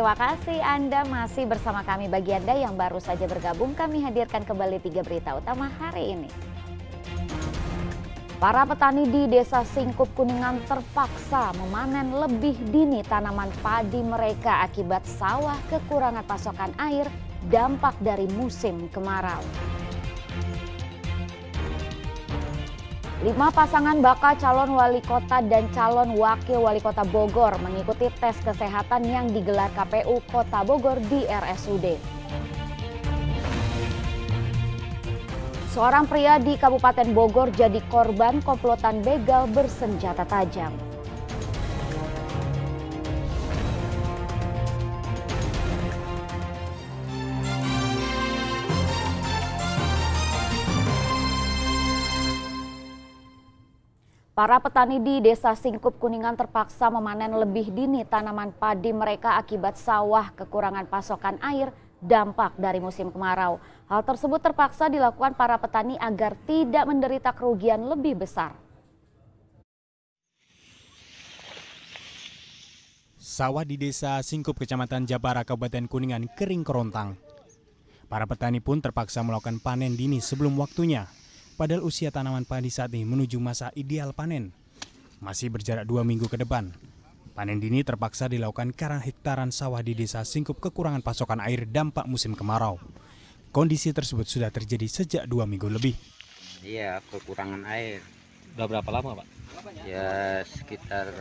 Terima kasih Anda masih bersama kami. Bagi Anda yang baru saja bergabung, kami hadirkan kembali tiga berita utama hari ini. Para petani di Desa Singkup Kuningan terpaksa memanen lebih dini tanaman padi mereka akibat sawah kekurangan pasokan air dampak dari musim kemarau. Lima pasangan bakal calon wali kota dan calon wakil wali kota Bogor mengikuti tes kesehatan yang digelar KPU Kota Bogor di RSUD. Seorang pria di Kabupaten Bogor jadi korban komplotan begal bersenjata tajam. Para petani di Desa Singkup Kuningan terpaksa memanen lebih dini tanaman padi mereka akibat sawah kekurangan pasokan air dampak dari musim kemarau. Hal tersebut terpaksa dilakukan para petani agar tidak menderita kerugian lebih besar. Sawah di Desa Singkup Kecamatan Jabara Kabupaten Kuningan kering kerontang. Para petani pun terpaksa melakukan panen dini sebelum waktunya padahal usia tanaman padi saat ini menuju masa ideal panen. Masih berjarak dua minggu ke depan. Panen dini terpaksa dilakukan karena hektaran sawah di desa Singkup kekurangan pasokan air dampak musim kemarau. Kondisi tersebut sudah terjadi sejak dua minggu lebih. Iya, kekurangan air. Sudah berapa lama, Pak? Ya, sekitar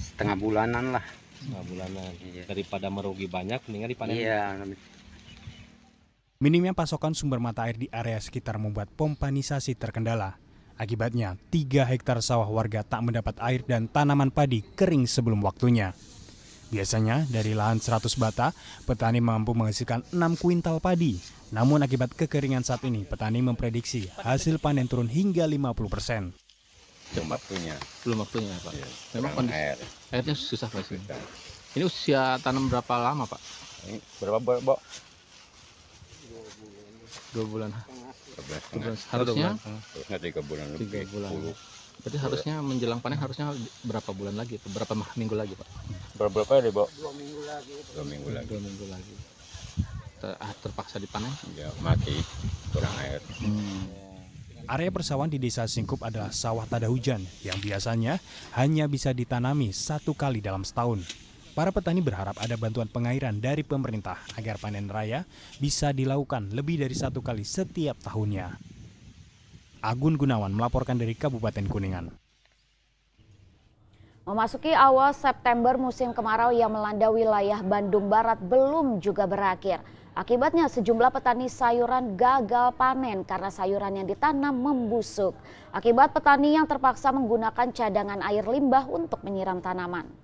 setengah bulanan lah. Setengah bulanan. Iya. Daripada merugi banyak, mendingan dipanen. Iya, Minimnya pasokan sumber mata air di area sekitar membuat pompanisasi terkendala. Akibatnya, 3 hektar sawah warga tak mendapat air dan tanaman padi kering sebelum waktunya. Biasanya, dari lahan 100 bata, petani mampu menghasilkan 6 kuintal padi. Namun akibat kekeringan saat ini, petani memprediksi hasil panen turun hingga 50 persen. Belum waktunya. Belum waktunya, Pak. Ya, Memang kondisi air. airnya susah, Pak. Ini usia tanam berapa lama, Pak? Ini berapa, Pak? dua bulan harusnya harusnya tiga bulan tiga bulan berarti harusnya menjelang panen harusnya berapa bulan lagi berapa minggu lagi pak berapa ya deh dua minggu lagi dua minggu lagi dua minggu lagi ah, terpaksa dipanen ya mati kurang air hmm. Area persawahan di Desa Singkup adalah sawah tada hujan yang biasanya hanya bisa ditanami satu kali dalam setahun. Para petani berharap ada bantuan pengairan dari pemerintah agar panen raya bisa dilakukan lebih dari satu kali setiap tahunnya. Agun Gunawan melaporkan dari Kabupaten Kuningan. Memasuki awal September musim kemarau yang melanda wilayah Bandung Barat belum juga berakhir. Akibatnya sejumlah petani sayuran gagal panen karena sayuran yang ditanam membusuk. Akibat petani yang terpaksa menggunakan cadangan air limbah untuk menyiram tanaman.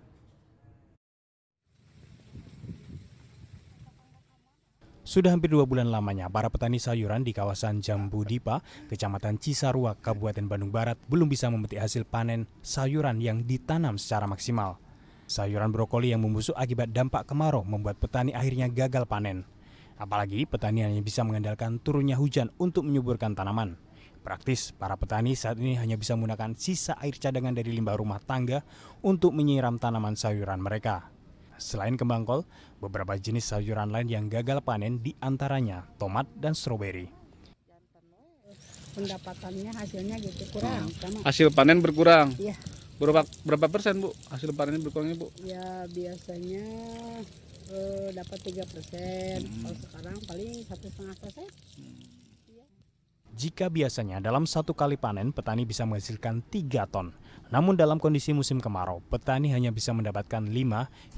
Sudah hampir dua bulan lamanya, para petani sayuran di kawasan Jambu Dipa, Kecamatan Cisarua, Kabupaten Bandung Barat, belum bisa memetik hasil panen sayuran yang ditanam secara maksimal. Sayuran brokoli yang membusuk akibat dampak kemarau membuat petani akhirnya gagal panen. Apalagi petani hanya bisa mengandalkan turunnya hujan untuk menyuburkan tanaman. Praktis, para petani saat ini hanya bisa menggunakan sisa air cadangan dari limbah rumah tangga untuk menyiram tanaman sayuran mereka. Selain kembang kol, beberapa jenis sayuran lain yang gagal panen diantaranya tomat dan stroberi. Pendapatannya hasilnya gitu kurang. Hmm. Hasil panen berkurang. Iya. Berapa berapa persen bu hasil panen berkurangnya bu? Ya biasanya eh, dapat tiga persen. Hmm. Kalau sekarang paling satu setengah persen. Hmm. Jika biasanya dalam satu kali panen petani bisa menghasilkan 3 ton, namun dalam kondisi musim kemarau, petani hanya bisa mendapatkan 5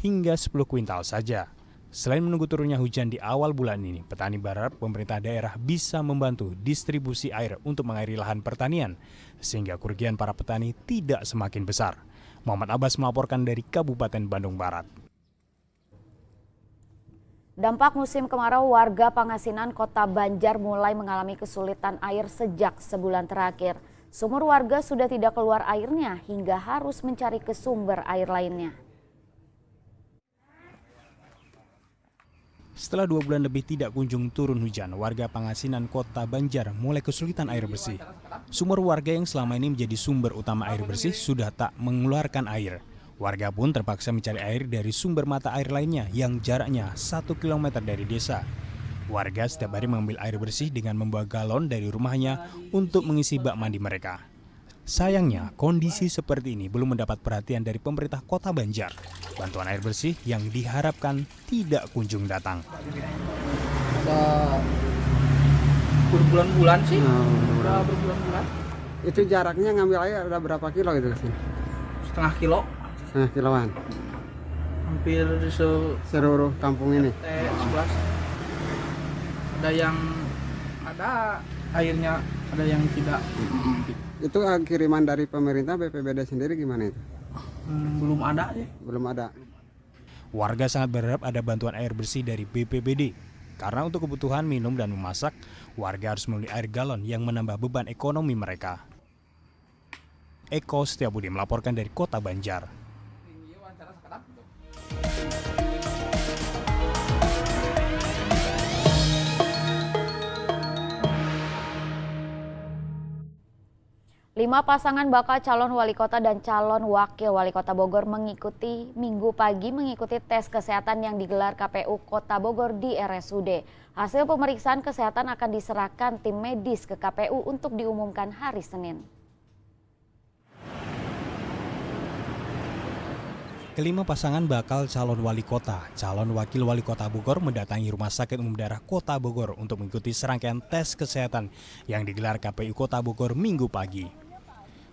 hingga 10 kuintal saja. Selain menunggu turunnya hujan di awal bulan ini, petani berharap pemerintah daerah bisa membantu distribusi air untuk mengairi lahan pertanian, sehingga kerugian para petani tidak semakin besar. Muhammad Abbas melaporkan dari Kabupaten Bandung Barat. Dampak musim kemarau warga pengasinan Kota Banjar mulai mengalami kesulitan air sejak sebulan terakhir. Sumur warga sudah tidak keluar airnya hingga harus mencari ke sumber air lainnya. Setelah dua bulan lebih tidak kunjung turun hujan, warga Pangasinan Kota Banjar mulai kesulitan air bersih. Sumur warga yang selama ini menjadi sumber utama air bersih sudah tak mengeluarkan air. Warga pun terpaksa mencari air dari sumber mata air lainnya yang jaraknya satu kilometer dari desa. Warga setiap hari mengambil air bersih dengan membawa galon dari rumahnya untuk mengisi bak mandi mereka. Sayangnya, kondisi seperti ini belum mendapat perhatian dari pemerintah kota Banjar. Bantuan air bersih yang diharapkan tidak kunjung datang. Berbulan-bulan sih, nah, berbulan-bulan. Itu jaraknya ngambil air ada berapa kilo itu sih? Setengah kilo. Setengah kiloan. Hampir se seluruh kampung ini. Eh, 11 ada yang ada airnya ada yang tidak itu eh, kiriman dari pemerintah BPBD sendiri gimana itu hmm, belum ada ya belum ada warga sangat berharap ada bantuan air bersih dari BPBD karena untuk kebutuhan minum dan memasak, warga harus membeli air galon yang menambah beban ekonomi mereka. Eko Setiabudi melaporkan dari kota Banjar. Lima pasangan bakal calon wali kota dan calon wakil wali kota Bogor mengikuti minggu pagi mengikuti tes kesehatan yang digelar KPU Kota Bogor di RSUD. Hasil pemeriksaan kesehatan akan diserahkan tim medis ke KPU untuk diumumkan hari Senin. Kelima pasangan bakal calon wali kota, calon wakil wali kota Bogor mendatangi Rumah Sakit Umum Daerah Kota Bogor untuk mengikuti serangkaian tes kesehatan yang digelar KPU Kota Bogor minggu pagi.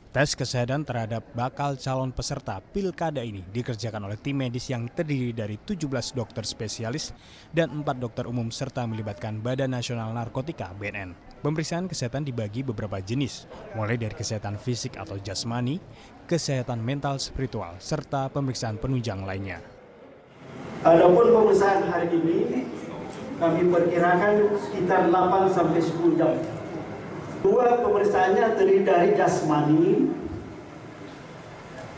Tes kesehatan terhadap bakal calon peserta pilkada ini dikerjakan oleh tim medis yang terdiri dari 17 dokter spesialis dan 4 dokter umum serta melibatkan Badan Nasional Narkotika BNN. Pemeriksaan kesehatan dibagi beberapa jenis, mulai dari kesehatan fisik atau jasmani, kesehatan mental spiritual, serta pemeriksaan penunjang lainnya. Adapun pemeriksaan hari ini, kami perkirakan sekitar 8 sampai 10 jam Dua pemeriksaannya terdiri dari jasmani,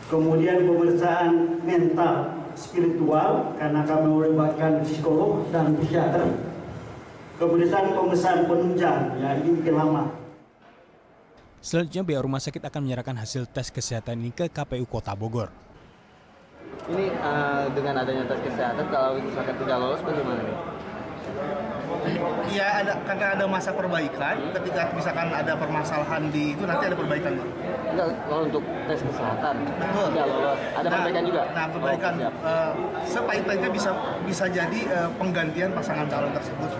kemudian pemeriksaan mental spiritual karena kami melibatkan psikolog dan psikiater. Kemudian pemeriksaan penunjang, ya ini mungkin lama. Selanjutnya pihak rumah sakit akan menyerahkan hasil tes kesehatan ini ke KPU Kota Bogor. Ini uh, dengan adanya tes kesehatan kalau misalkan tidak lolos bagaimana nih? Iya ada karena ada masa perbaikan. Ketika misalkan ada permasalahan di itu nanti ada perbaikan pak. Enggak, kalau untuk tes kesehatan. Betul. Enggak ya, Ada nah, perbaikan juga. Nah perbaikan oh, uh, eh, sepaik-paiknya bisa bisa jadi uh, penggantian pasangan calon tersebut.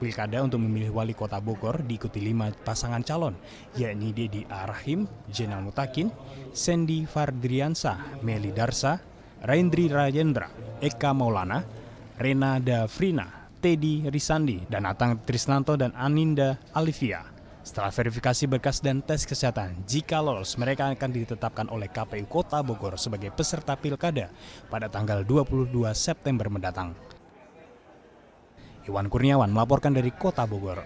Pilkada untuk memilih wali kota Bogor diikuti lima pasangan calon, yakni Dedi Arahim, Jenal Mutakin, Sandy Fardriansa, Meli Darsa, Rendri Rajendra, Eka Maulana, Rena Davrina, Teddy Risandi, dan Atang Trisnanto dan Aninda Alivia. Setelah verifikasi berkas dan tes kesehatan, jika lolos mereka akan ditetapkan oleh KPU Kota Bogor sebagai peserta pilkada pada tanggal 22 September mendatang. Iwan Kurniawan melaporkan dari Kota Bogor.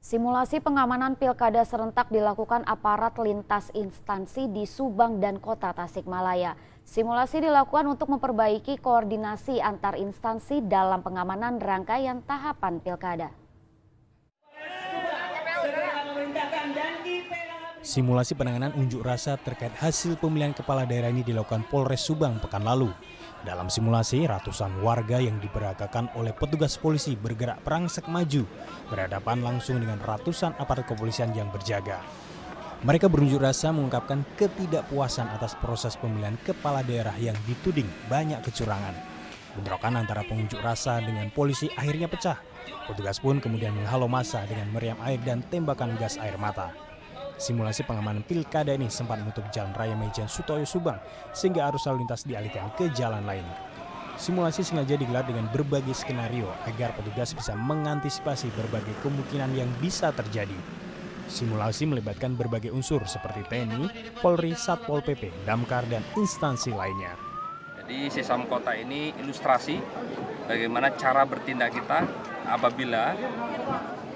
Simulasi pengamanan pilkada serentak dilakukan aparat lintas instansi di Subang dan kota Tasikmalaya. Simulasi dilakukan untuk memperbaiki koordinasi antar instansi dalam pengamanan rangkaian tahapan pilkada. Simulasi penanganan unjuk rasa terkait hasil pemilihan kepala daerah ini dilakukan Polres Subang pekan lalu. Dalam simulasi, ratusan warga yang diberagakan oleh petugas polisi bergerak perangsek maju, berhadapan langsung dengan ratusan aparat kepolisian yang berjaga. Mereka berunjuk rasa mengungkapkan ketidakpuasan atas proses pemilihan kepala daerah yang dituding banyak kecurangan. Bentrokan antara pengunjuk rasa dengan polisi akhirnya pecah. Petugas pun kemudian menghalau masa dengan meriam air dan tembakan gas air mata. Simulasi pengamanan pilkada ini sempat menutup jalan raya Mejen Sutoyo Subang sehingga arus lalu lintas dialihkan ke jalan lain. Simulasi sengaja digelar dengan berbagai skenario agar petugas bisa mengantisipasi berbagai kemungkinan yang bisa terjadi. Simulasi melibatkan berbagai unsur seperti TNI, Polri, Satpol PP, Damkar, dan instansi lainnya. Jadi Sesam Kota ini ilustrasi bagaimana cara bertindak kita apabila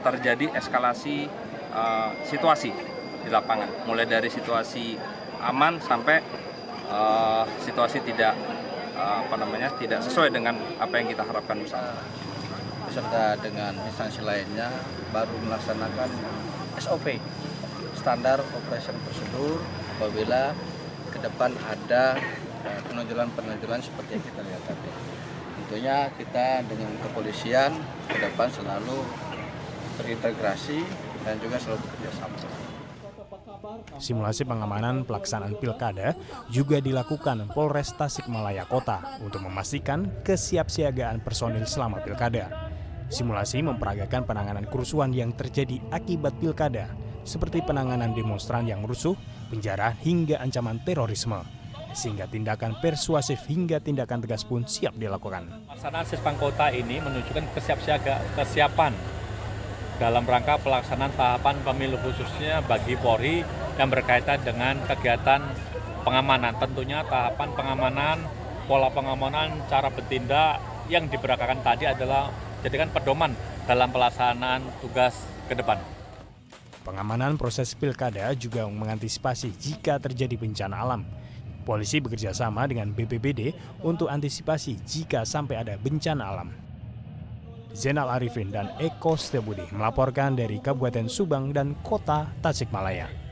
terjadi eskalasi uh, situasi di lapangan. Mulai dari situasi aman sampai uh, situasi tidak uh, apa namanya tidak sesuai dengan apa yang kita harapkan bersama. Beserta dengan instansi lainnya baru melaksanakan SOP standar operation prosedur apabila ke depan ada eh, penonjolan-penonjolan seperti yang kita lihat tadi. Tentunya kita dengan kepolisian ke depan selalu terintegrasi dan juga selalu bekerja sama. Simulasi pengamanan pelaksanaan pilkada juga dilakukan Polres Tasikmalaya Kota untuk memastikan kesiapsiagaan personil selama pilkada. Simulasi memperagakan penanganan kerusuhan yang terjadi akibat pilkada, seperti penanganan demonstran yang rusuh, penjara hingga ancaman terorisme. Sehingga tindakan persuasif hingga tindakan tegas pun siap dilakukan. Pelaksanaan Sispang Kota ini menunjukkan kesiapsiaga, kesiapan dalam rangka pelaksanaan tahapan pemilu khususnya bagi Polri yang berkaitan dengan kegiatan pengamanan. Tentunya tahapan pengamanan, pola pengamanan, cara bertindak yang diberakakan tadi adalah jadikan pedoman dalam pelaksanaan tugas ke depan. Pengamanan proses pilkada juga mengantisipasi jika terjadi bencana alam. Polisi bekerja sama dengan BPBD untuk antisipasi jika sampai ada bencana alam. Zainal Arifin dan Eko Setebudi melaporkan dari Kabupaten Subang dan Kota Tasikmalaya.